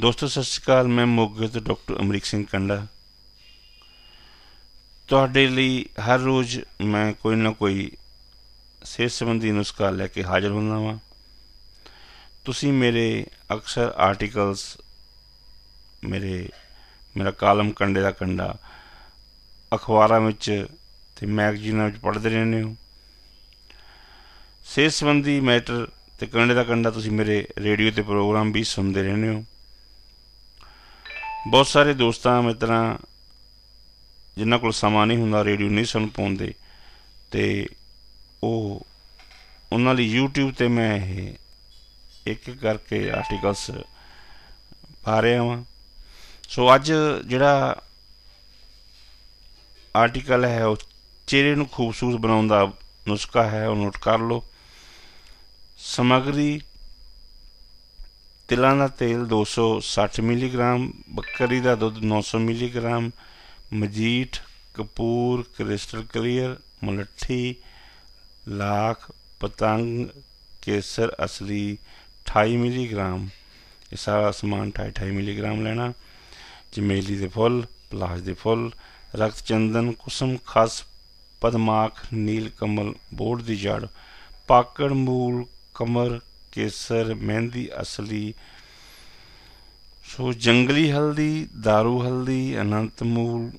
ਦੋਸਤੋ ਸਤਿ ਸ਼੍ਰੀ ਅਕਾਲ ਮੈਂ ਮੋਗੇ ਤੋਂ ਡਾਕਟਰ ਅਮਰੀਕ ਸਿੰਘ ਕੰਡਾ ਤੁਹਾਡੇ ਲਈ ਹਰ ਰੋਜ਼ ਮੈਂ ਕੋਈ ਨਾ ਕੋਈ ਸਿਹਤ ਸੰਬੰਧੀ ਨੁਸਖਾ ਲੈ ਕੇ ਹਾਜ਼ਰ ਹੁੰਦਾ ਹਾਂ ਤੁਸੀਂ ਮੇਰੇ ਅਕਸਰ ਆਰਟੀਕਲਸ ਮੇਰੇ ਮੇਰਾ ਕਾਲਮ ਕੰਡੇ ਦਾ ਕੰਡਾ ਅਖਬਾਰਾਂ ਵਿੱਚ ਤੇ ਮੈਗਜ਼ੀਨਾਂ ਵਿੱਚ ਪੜ੍ਹਦੇ ਰਹਿੰਦੇ ਹੋ ਸਿਹਤ ਸੰਬੰਧੀ ਮੈਟਰ ਤੇ ਕੰਡੇ ਦਾ ਕੰਡਾ ਤੁਸੀਂ ਮੇਰੇ ਰੇਡੀਓ ਤੇ ਪ੍ਰੋਗਰਾਮ ਵੀ ਸੁਣਦੇ ਰਹਿੰਦੇ ਹੋ ਬਹੁਤ ਸਾਰੇ ਦੋਸਤਾਂ ਮਿੱਤਰਾਂ ਜਿਨ੍ਹਾਂ ਕੋਲ ਸਮਾਂ ਨਹੀਂ ਹੁੰਦਾ ਰੇਡੀਓ ਨਹੀਂ ਸੁਣ ਪਾਉਂਦੇ ਤੇ ਉਹ ਉਹਨਾਂ ਲਈ YouTube ਤੇ ਮੈਂ ਇਹ ਇੱਕ ਕਰਕੇ ਆਰਟੀਕਲਸ ਪਾ ਰਿਹਾ ਹਾਂ ਸੋ ਅੱਜ ਜਿਹੜਾ ਆਰਟੀਕਲ ਹੈ ਉਹ ਚਿਹਰੇ ਨੂੰ ਖੂਬਸੂਰਤ ਬਣਾਉਣ ਦਾ ਨੁਸਖਾ ਹੈ ਉਹ ਨੋਟ ਕਰ ਲਓ ਸਮਗਰੀ ਤਿਲਾਂ ਦਾ ਤੇਲ 260 ਮਿਲੀਗ੍ਰਾਮ ਬੱਕਰੀ ਦਾ ਦੁੱਧ 900 ਮਿਲੀਗ੍ਰਾਮ ਮਜੀਠ ਕਪੂਰ ਕ੍ਰਿਸਟਲ ਕਲੀਅਰ ਮਲੱਠੀ ਲਾਖ ਪਤੰਗ ਕੇਸਰ ਅਸਲੀ 28 ਮਿਲੀਗ੍ਰਾਮ ਇਹ ਸਾਰਾ ਸਮਾਨ 28 ਮਿਲੀਗ੍ਰਾਮ ਲੈਣਾ ਜਮੇਲੀ ਦੇ ਫੁੱਲ ਪਲਾਜ ਦੇ ਫੁੱਲ ਰਕਤ ਚੰਦਨ ਕੁਸਮ ਖਸ ਪਦਮਾਖ ਨੀਲ ਕਮਲ ਬੋੜ ਦੀ ਜੜ ਪਾਕੜ ਮੂਲ ਕਮਰ ਕੇਸਰ ਮਹਿੰਦੀ ਅਸਲੀ ਸੋ ਜੰਗਲੀ ਹਲਦੀ दारू ਹਲਦੀ ਅਨੰਤ ਮੂਲ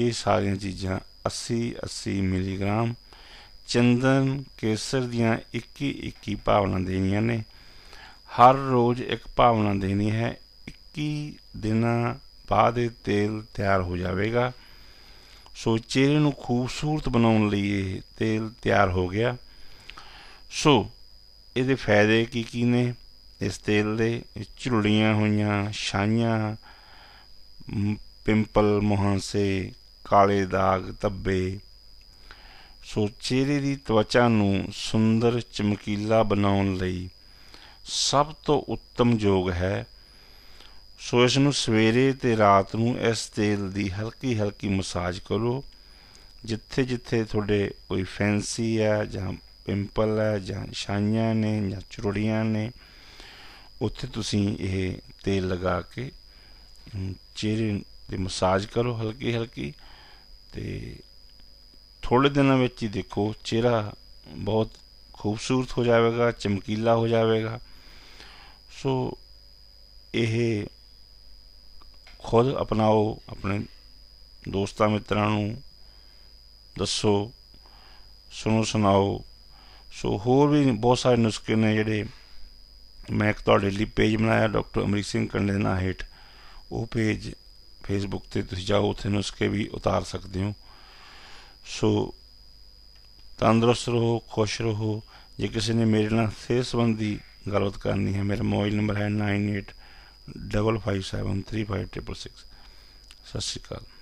ਇਹ ਸਾਰੀਆਂ ਚੀਜ਼ਾਂ 80 80 ਮਿਲੀਗ੍ਰਾਮ ਚੰਦਨ ਕੇਸਰ ਦੀਆਂ 21 21 ਭਾਵਨਾ ਦੇਣੀਆਂ ਨੇ ਹਰ ਰੋਜ਼ ਇੱਕ ਭਾਵਨਾ ਦੇਣੀ ਹੈ 21 ਦਿਨਾਂ ਬਾਅਦ ਇਹ ਤੇਲ ਤਿਆਰ ਹੋ ਜਾਵੇਗਾ ਸੋ ਚਿਹਰੇ ਨੂੰ ਖੂਬਸੂਰਤ ਬਣਾਉਣ ਲਈ ਇਹ ਤੇਲ ਤਿਆਰ ਹੋ ਗਿਆ ਸੋ ਇਹਦੇ ਫਾਇਦੇ ਕੀ ਕੀ ਨੇ ਇਸ ਤੇਲ ਦੇ ਝੁਰੜੀਆਂ ਹੋਈਆਂ ਛਾਈਆਂ ਪਿੰਪਲ ਮੁਹਾਂਸੇ ਕਾਲੇ ਦਾਗ ਤੱਬੇ ਸੋ ਚਿਹਰੇ ਦੀ ਤਵਚਾ ਨੂੰ ਸੁੰਦਰ ਚਮਕੀਲਾ ਬਣਾਉਣ ਲਈ ਸਭ ਤੋਂ ਉੱਤਮ ਯੋਗ ਹੈ ਸੋ ਇਸ ਨੂੰ ਸਵੇਰੇ ਤੇ ਰਾਤ ਨੂੰ ਇਸ ਤੇਲ ਦੀ ਹਲਕੀ ਹਲਕੀ ਮਸਾਜ ਕਰੋ ਜਿੱਥੇ ਜਿੱਥੇ ਤੁਹਾਡੇ ਕੋਈ ਫੈਂਸੀ ਆ ਜਾਂ ਪਿੰਪਲ ਹੈ ਜਾਂ ਛਾਈਆਂ ਨੇ ਜਾਂ ਚੁਰੜੀਆਂ ਨੇ ਉੱਥੇ ਤੁਸੀਂ ਇਹ ਤੇਲ ਲਗਾ ਕੇ ਚਿਹਰੇ ਤੇ ਮਸਾਜ ਕਰੋ ਹਲਕੀ ਹਲਕੀ ਤੇ ਥੋੜੇ ਦਿਨਾਂ ਵਿੱਚ ਹੀ ਦੇਖੋ ਚਿਹਰਾ ਬਹੁਤ ਖੂਬਸੂਰਤ ਹੋ ਜਾਵੇਗਾ ਚਮਕੀਲਾ ਹੋ ਜਾਵੇਗਾ ਸੋ ਇਹ ਖੁਦ ਅਪਣਾਓ ਆਪਣੇ ਦੋਸਤਾਂ ਮਿੱਤਰਾਂ ਨੂੰ ਦੱਸੋ ਸੁਣੋ ਸੁਣਾਓ ਸੋ ਹੋਰ ਵੀ ਬਹੁਤ ਸਾਰੇ ਨੁਸਖੇ ਨੇ ਜਿਹੜੇ ਮੈਂ ਇੱਕ ਤੁਹਾਡੇ ਲਈ ਪੇਜ ਬਣਾਇਆ ਡਾਕਟਰ ਅਮਰੀਕ ਸਿੰਘ ਕੰਡੇਨਾ ਹੇਠ ਉਹ ਪੇਜ ਫੇਸਬੁੱਕ ਤੇ ਤੁਸੀਂ ਜਾਓ ਉੱਥੇ ਨੁਸਖੇ ਵੀ ਉਤਾਰ ਸਕਦੇ ਹੋ ਸੋ ਤੰਦਰੁਸਤ ਰਹੋ ਖੁਸ਼ ਰਹੋ ਜੇ ਕਿਸੇ ਨੇ ਮੇਰੇ ਨਾਲ ਸਿਹਤ ਸੰਬੰਧੀ ਗੱਲਬਾਤ ਕਰਨੀ ਹੈ ਮੇਰਾ ਮੋਬਾਈਲ ਨੰਬਰ ਹੈ 9855735366 ਸਤਿ ਸ਼੍ਰੀ ਅਕਾਲ